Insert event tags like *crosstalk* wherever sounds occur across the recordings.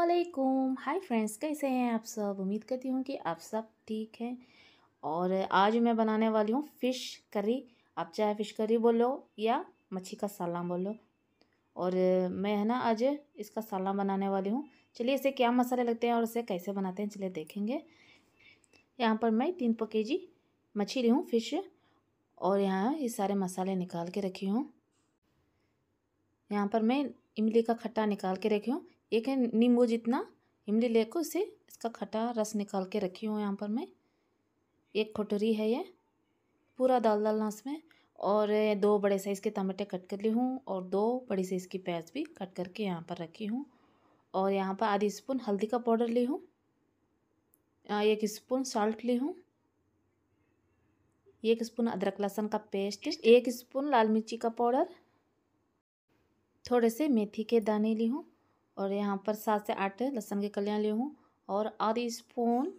अस्सलाम hi friends कैसे हैं आप सब उम्मीद करती हूँ कि आप सब ठीक हैं और आज मैं बनाने वाली हूँ फ़िश करी आप चाहे फ़िश करी बोलो या मच्छी का सालन बोलो और मैं है ना आज इसका सालन बनाने वाली हूँ चलिए इसे क्या मसाले लगते हैं और इसे कैसे बनाते हैं चलिए देखेंगे यहाँ पर मैं तीन पके के जी मच्छी ली हूँ फ़िश और यहाँ ये सारे मसाले निकाल के रखी हूँ यहाँ पर मैं इमली का खट्टा निकाल के रखी हूँ एक है नींबू जितना इमली लेकर उसे इसका खट्टा रस निकाल के रखी हूँ यहाँ पर मैं एक कटोरी है ये पूरा दाल डालना इसमें और दो बड़े साइज़ के टमाटे कट कर ली हूँ और दो बड़ी साइज़ की प्याज भी कट करके यहाँ पर रखी हूँ और यहाँ पर आधी स्पून हल्दी का पाउडर ली हूँ एक स्पून सॉल्ट ली हूँ एक स्पून अदरक लहसुन का पेस्ट एक स्पून लाल मिर्ची का पाउडर थोड़े से मेथी के दाने ली हूँ और यहाँ पर सात से आठ लहसुन के कलियाँ ली हूँ और आधी स्पून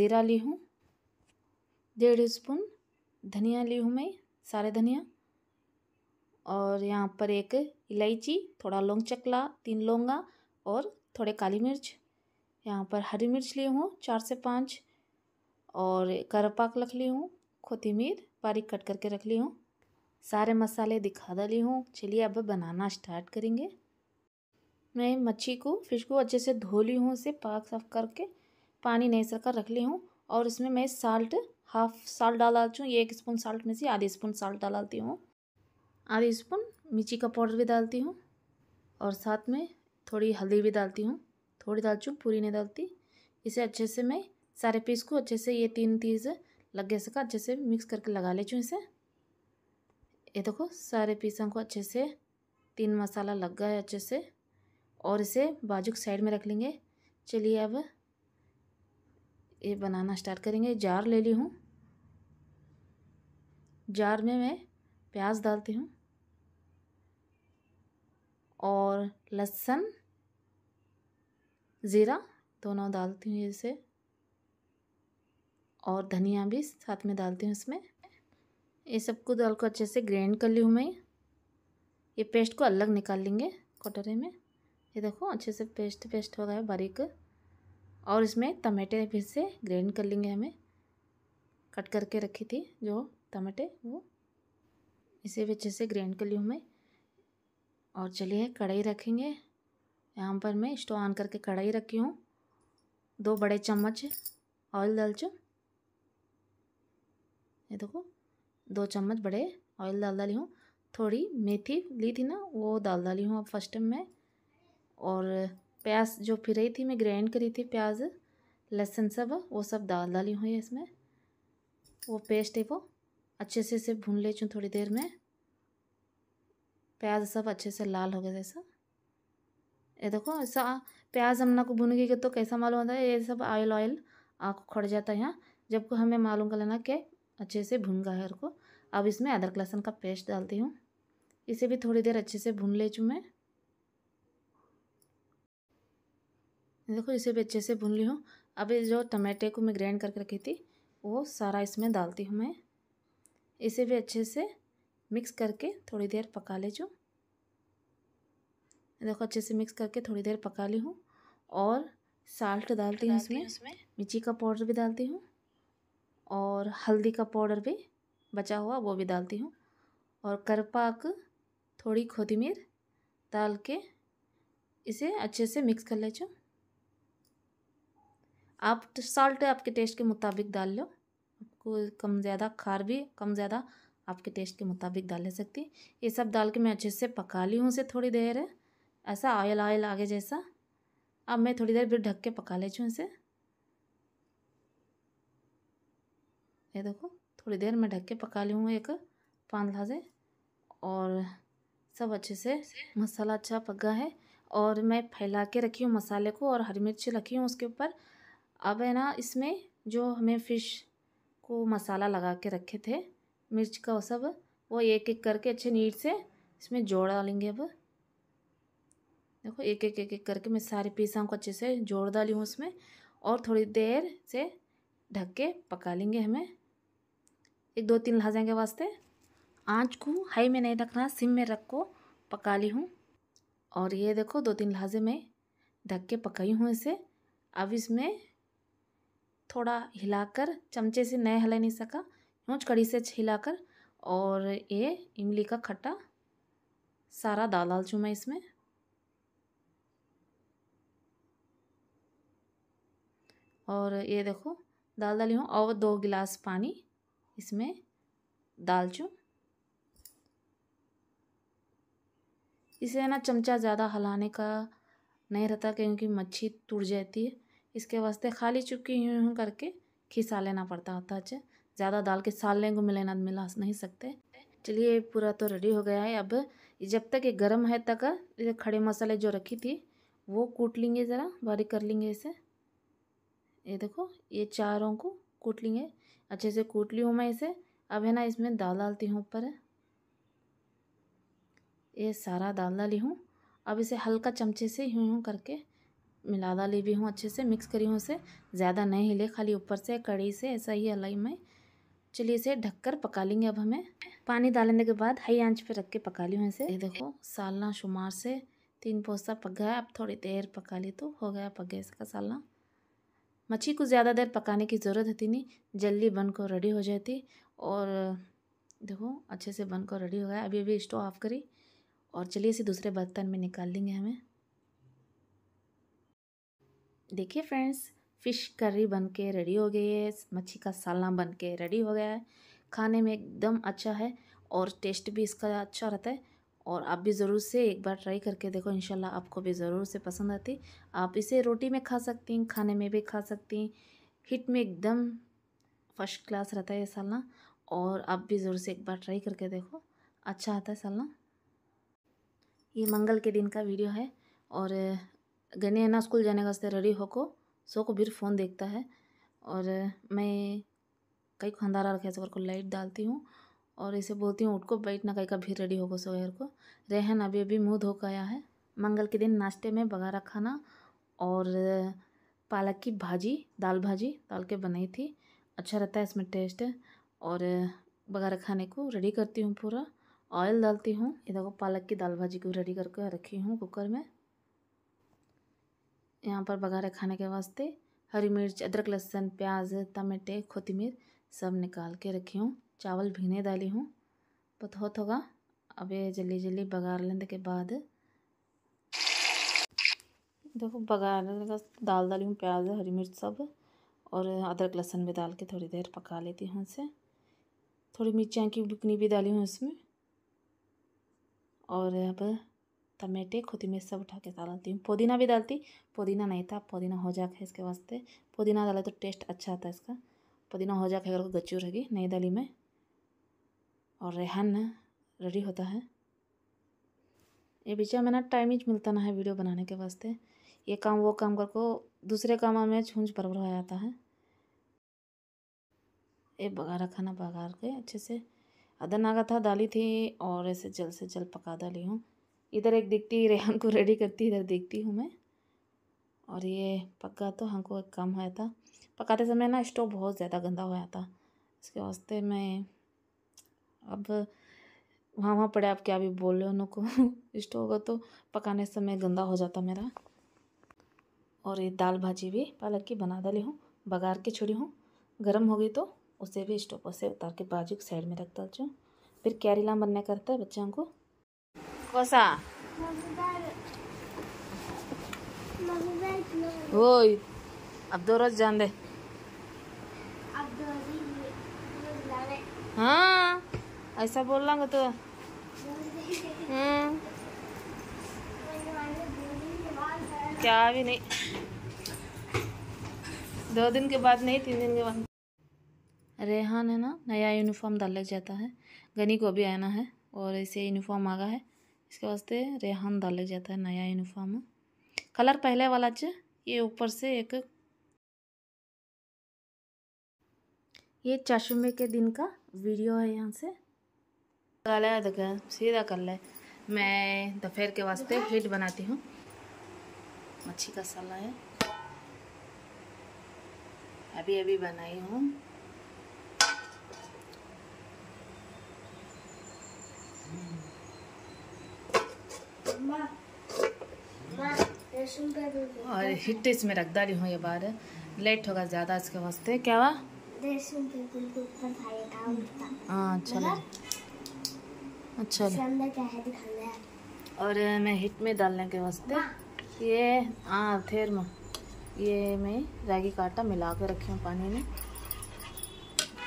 ज़ीरा ली हूँ डेढ़ स्पून धनिया ली हूँ मैं सारे धनिया और यहाँ पर एक इलायची थोड़ा लौंग चकला तीन लौंगा और थोड़े काली मिर्च यहाँ पर हरी मिर्च ली हूँ चार से पाँच और करपाक रख ली हूँ खोतीमीर बारीक कट करके रख ली हूँ सारे मसाले दिखा डाली हूँ चलिए अब बनाना स्टार्ट करेंगे मैं मच्छी को फिश को अच्छे से धो ली हूँ इसे पाक साफ करके पानी नहीं सरकर रख ली हूँ और इसमें मैं साल्ट हाफ साल्ट डाला चूँ एक स्पून साल्ट में से आधी स्पून साल्ट डालती हूँ आधी स्पून मिर्ची का पाउडर भी डालती हूँ और साथ में थोड़ी हल्दी भी डालती हूँ थोड़ी डाल चूँ पूरी नहीं डालती इसे अच्छे से मैं सारे पीस को अच्छे से ये तीन पीस लगे सका अच्छे से मिक्स करके लगा ले चूँ इसे ये देखो सारे पीसों को अच्छे से तीन मसाला लग गया है अच्छे से और इसे बाजू के साइड में रख लेंगे चलिए अब ये बनाना स्टार्ट करेंगे जार ले ली हूँ जार में मैं प्याज डालती हूँ और लहसुन ज़ीरा दोनों डालती हूँ इसे और धनिया भी साथ में डालती हूँ इसमें ये सबको दाल को अच्छे से ग्राइंड कर ली हूँ मैं ये पेस्ट को अलग निकाल लेंगे कटोरे में ये देखो अच्छे से पेस्ट पेस्ट हो रहा है बारीक और इसमें टमाटे फिर से ग्रेंड कर लेंगे हमें कट करके रखी थी जो टमाटे वो इसे भी अच्छे से ग्रेंड कर लिया मैं और चलिए कढ़ाई रखेंगे यहाँ पर मैं स्टोव ऑन करके कढ़ाई रखी हूँ दो बड़े चम्मच ऑयल डाल चु ये देखो दो चम्मच बड़े ऑयल डाल डाली हूँ थोड़ी मेथी ली थी ना वो डाल डाली हूँ अब फर्स्ट टाइम मैं और प्याज जो फिराई थी मैं ग्राइंड करी थी प्याज लहसुन सब वो सब डाल डाली हुई है इसमें वो पेस्ट है वो अच्छे से इसे भून ले चूँ थोड़ी देर में प्याज सब अच्छे से लाल हो गया जैसा ये देखो ऐसा प्याज हम ना को भून गई तो कैसा मालूम होता है ये सब ऑयल ऑयल आँख खड़ जाता है यहाँ को हमें मालूम कर लेना कि अच्छे से भून गया है को अब इसमें अदरक लहसुन का पेस्ट डालती हूँ इसे भी थोड़ी देर अच्छे से भून ले चूँ मैं देखो इसे भी अच्छे से भून ली हूँ अब जो टमाटे को मैं ग्राइंड करके रखी थी वो सारा इसमें डालती हूँ मैं इसे भी अच्छे से मिक्स करके थोड़ी देर पका ले जो देखो अच्छे से मिक्स करके थोड़ी देर पका ली हूँ और साल्ट डालती हूँ इसमें उसमें मिर्ची का पाउडर भी डालती हूँ और हल्दी का पाउडर भी बचा हुआ वो भी डालती हूँ और करपाक थोड़ी खोतीमीर डाल के इसे अच्छे से मिक्स कर ले चूँ आप साल्ट तो आपके टेस्ट के मुताबिक डाल लो आपको कम ज़्यादा खार भी कम ज़्यादा आपके टेस्ट के मुताबिक डाल ले सकती ये सब डाल के मैं अच्छे से पका ली हूँ उसे थोड़ी देर है ऐसा ऑयल ऑयल आगे जैसा अब मैं थोड़ी देर फिर ढक के पका ले चूँ इसे ये देखो थोड़ी देर मैं ढक के पका ली हूँ एक पान लाजे और सब अच्छे से मसाला अच्छा पका है और मैं फैला के रखी हूँ मसाले को और हरी मिर्च रखी हूँ उसके ऊपर अब है ना इसमें जो हमें फ़िश को मसाला लगा के रखे थे मिर्च का वो सब वो एक एक करके अच्छे नीट से इसमें जोड़ डालेंगे अब देखो एक एक एक एक करके मैं सारे पीसा को अच्छे से जोड़ डाली हूँ उसमें और थोड़ी देर से ढक के पका लेंगे हमें एक दो तीन लहाजें के वास्ते आँच को हाई में नहीं रखना सिम में रख को पका ली हूँ और ये देखो दो तीन लहाजे में ढक के पकाई हूँ इसे अब इसमें थोड़ा हिलाकर चमचे से नहीं हिला नहीं सका नोच कड़ी से हिलाकर और ये इमली का खट्टा सारा दाल डाल चूँ मैं इसमें और ये देखो दाल डाली हूँ और दो गिलास पानी इसमें डाल चूँ इसे ना चमचा ज़्यादा हलाने का नहीं रहता क्योंकि मच्छी टूट जाती है इसके वास्ते खाली चुपकी यूँ यूँ करके खिसा लेना पड़ता है अच्छे ज़्यादा दाल के सालने को मिले ना मिला नहीं सकते चलिए पूरा तो रेडी हो गया है अब जब तक ये गर्म है तक ये खड़े मसाले जो रखी थी वो कूट लेंगे ज़रा बारीक कर लेंगे इसे ये देखो ये चारों को कूट लेंगे अच्छे से कूट ली हूँ मैं इसे अब है ना इसमें दाल डालती हूँ ऊपर ये सारा दाल डाली हूँ अब इसे हल्का चमचे से यूँ यूँ करके मिलादा ली भी हूँ अच्छे से मिक्स करी हूँ उसे ज़्यादा नहीं हिले खाली ऊपर से कड़ी से ऐसा ही हलाई में चलिए इसे ढककर पका लेंगे अब हमें पानी डालने के बाद हाई आंच पे रख के पका ली हूँ इसे ये देखो सालना शुमार से तीन पोस्ता पक गया अब थोड़ी देर पका ली तो हो गया पक गया इसका सालना मच्छी को ज़्यादा देर पकाने की ज़रूरत होती नहीं जल्दी बन को रेडी हो जाती और देखो अच्छे से बन को रेडी हो गया अभी अभी स्टोव ऑफ करी और चलिए इसे दूसरे बर्तन में निकाल लेंगे हमें देखिए फ्रेंड्स फ़िश करी बन के रेडी हो गई है मच्छी का सालना बन के रेडी हो गया है खाने में एकदम अच्छा है और टेस्ट भी इसका अच्छा रहता है और आप भी ज़रूर से एक बार ट्राई करके देखो इनशाला आपको भी ज़रूर से पसंद आती आप इसे रोटी में खा सकती हैं खाने में भी खा सकती हैं हिट में एकदम फर्स्ट क्लास रहता है ये सालना और आप भी ज़रूर से एक बार ट्राई करके देखो अच्छा आता है सालना ये मंगल के दिन का वीडियो है और स्कूल जाने वास्ते रेडी होको सो को फिर फ़ोन देखता है और मैं कई को अंधारा रखे सो को लाइट डालती हूँ और इसे बोलती हूँ उठ को बैठना कहीं का भी रेडी होगो सोहर को रेहन अभी अभी मुँह धो गया है मंगल के दिन नाश्ते में बघारा खाना और पालक की भाजी दाल भाजी दाल के बनाई थी अच्छा रहता है इसमें टेस्ट और बघारा खाने को रेडी करती हूँ पूरा ऑयल डालती हूँ इधर को पालक की दाल भाजी को रेडी करके रखी हूँ कुकर में यहाँ पर बघारे खाने के वास्ते हरी मिर्च अदरक लहसुन प्याज टमाटे खोतीमीर सब निकाल के रखी हूँ चावल भीने डाली हूँ पथौत होगा अब ये जल्दी जल्दी बघार लेने के बाद देखो बघार दाल डाली हूँ प्याज हरी मिर्च सब और अदरक लहसुन भी डाल के थोड़ी देर पका लेती हूँ इसे थोड़ी मिर्चाँ की बुकनी भी डाली हूँ इसमें और अब टमाटे खुद में सब उठा के डाल देती हूँ पुदीना भी डालती पुदीना नहीं था पुदीना हो जाएगा इसके वास्ते पुदीना डाले तो टेस्ट अच्छा आता है इसका पुदीना हो जाएगा अगर गच्चू रहेगी नई डाली में और रेहान रेडी होता है ये बीच में ना टाइम ही मिलता ना है वीडियो बनाने के वास्ते ये काम वो काम को दूसरे काम में छूझ बरबर हो जाता है ये बघारा खाना बघार के अच्छे से अदन आगा था दाली थी और ऐसे जल्द से जल्द पका डाली हूँ इधर एक दिखती रेहान को रेडी करती इधर देखती हूँ मैं और ये पक्का तो हमको एक कम होया था पकाते समय ना स्टोव बहुत ज़्यादा गंदा होया था इसके वास्ते मैं अब वहाँ वहाँ पड़े आप क्या भी बोल रहे हो उनको *laughs* स्टोव का तो पकाने समय गंदा हो जाता मेरा और ये दाल भाजी भी पालक की बना डाली हूँ बघार के छुड़ी हूँ गर्म होगी तो उसे भी स्टोव से उतार के बाजू के साइड में रख डाल फिर कैरीला बनने करता है बच्चों को कसा होय अब्दोरच जान दे हाँ ऐसा बोल रहा तो क्या भी नहीं दो दिन के बाद नहीं तीन दिन के बाद रेहान है ना नया यूनिफॉर्म डाले जाता है गनी को भी आना है और ऐसे यूनिफॉर्म आ गया है इसके वास्ते रेहान दा लग जाता है नया यूनिफॉर्म कलर पहले वाला च ये ऊपर से एक ये चश्मे के दिन का वीडियो है यहाँ से तो सीधा कर ले मैं दोपहर के वास्ते फिट बनाती हूँ मच्छी का सला है अभी अभी बनाई हूँ और हिट इसमें रख डाली हूँ ये बार लेट होगा ज़्यादा इसके वास्ते क्या हुआ हाँ, अच्छा, मतलब अच्छा और मैं हिट में डालने के वास्ते हाँ। ये हाँ फिर ये मैं रागी का आटा मिला के रखी हूँ पानी में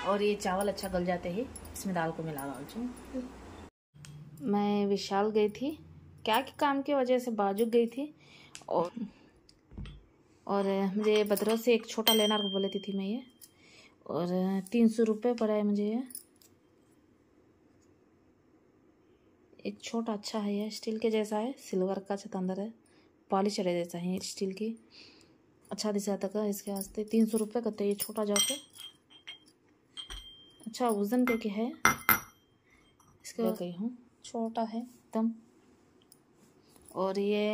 और ये चावल अच्छा गल जाते ही इसमें दाल को मिला डाल चूँ हम्म। मैं विशाल गई थी क्या के काम की वजह से बाजू गई थी और और मुझे बदरस से एक छोटा लेनार को बोले थी, थी मैं ये और तीन सौ रुपये पड़ा है मुझे ये एक छोटा अच्छा है ये स्टील के जैसा है सिल्वर का छत अंदर है पॉलिश चढ़े जैसा है स्टील की अच्छा दिशा तक है इसके वास्ते तीन सौ रुपये करते तो ये छोटा जाके अच्छा वजन करके है इसके गई हूँ छोटा है एकदम और ये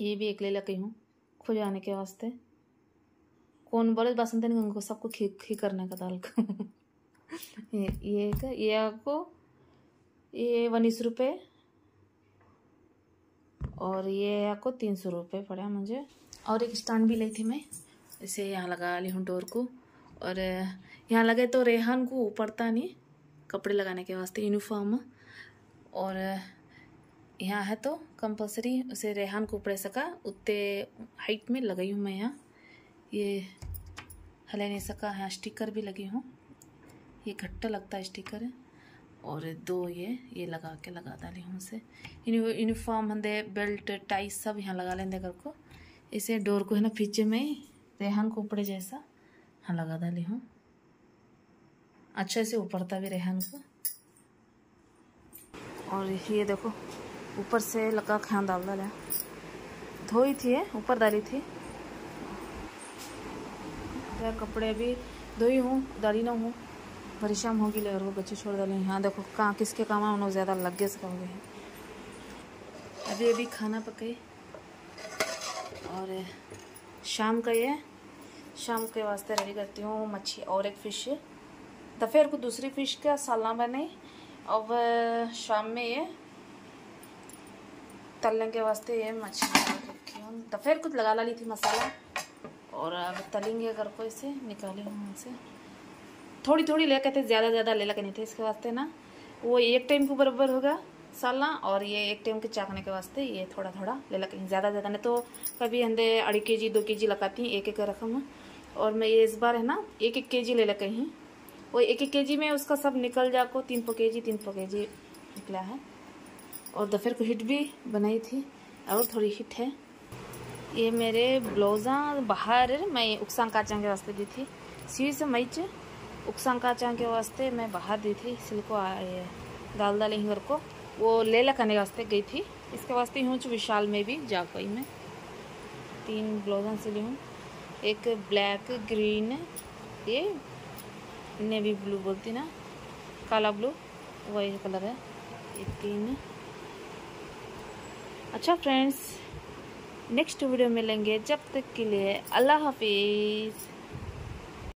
ये भी अकेले लकी हूँ खो जाने के वास्ते कौन बोले बसंतन गंगा को सबको खी खी करने का दाल का *laughs* ये ये का ये आपको ये उन्नीस रुपये और ये आपको तीन सौ रुपये पड़ा मुझे और एक स्टैंड भी ली थी मैं इसे यहाँ लगा ली हूँ डोर को और यहाँ लगे तो रेहान को पड़ता नहीं कपड़े लगाने के वास्ते यूनिफॉर्म और यहाँ है तो कंपलसरी उसे रेहान को पड़े सका उतने हाइट में लगाई हूँ मैं यहाँ ये हले नहीं सका यहाँ स्टिकर भी लगी हूँ ये घट्टा लगता है स्टिकर है और दो ये ये लगा के लगा डाली हूँ उसे यूनिफॉर्म हंदे बेल्ट टाई सब यहाँ लगा लेंदे घर को इसे डोर को है ना पीछे में रेहान को जैसा हाँ लगा डाली हूँ अच्छे से ऊपरता भी रेहान को और ये देखो ऊपर से लगा खान डाल डाल धोई थी ऊपर डाली थी तो कपड़े भी धोई हूँ डाली ना हूँ परेशान होगी लेकर वो बच्चे छोड़ डाले हाँ देखो कहाँ किसके काम है उन्होंने ज़्यादा लग गए सका गए अभी अभी खाना पकाई और शाम का ये शाम के वास्ते रेडी करती हूँ मच्छी और एक फ़िश दफ़ेर को दूसरी फ़िश का सालना बने अब शाम में ये तलने के वास्ते ये मछली रखी हूँ दोपहर तो कुछ लगा ला ली थी मसाला और अब तलेंगे अगर कोई से निकाले हूँ उनसे थोड़ी थोड़ी ले कहते ज़्यादा ज़्यादा ले लगे नहीं थे इसके वास्ते ना वो एक टाइम के बराबर होगा साला और ये एक टाइम के चाकने के वास्ते ये थोड़ा थोड़ा ले लगे ज़्यादा ज़्यादा नहीं तो कभी अंदे अढ़ी के जी दो के जी लगाती हैं एक एक रकम और मैं ये इस बार है ना एक एक के जी ले लगे हैं वो एक एक के जी में उसका सब निकल जाको तीन पो के जी तीन पो के जी निकला है और दोपहर को हिट भी बनाई थी और थोड़ी हिट है ये मेरे ब्लाउजा बाहर मैं उकसान काचा के वास्ते दी थी सी से मईच उकसांग काचा के वास्ते मैं बाहर दी थी सिल्को दाल दाल हिंगर को वो लेला करने वास्ते गई थी इसके वास्ते हूँ विशाल में भी जा पाई मैं तीन ब्लाउजा सिली हूँ एक ब्लैक ग्रीन ये नेवी ब्लू बोलती ना काला ब्लू वही कलर है ये तीन अच्छा फ्रेंड्स नेक्स्ट वीडियो मिलेंगे जब तक के लिए अल्लाह हाफिज़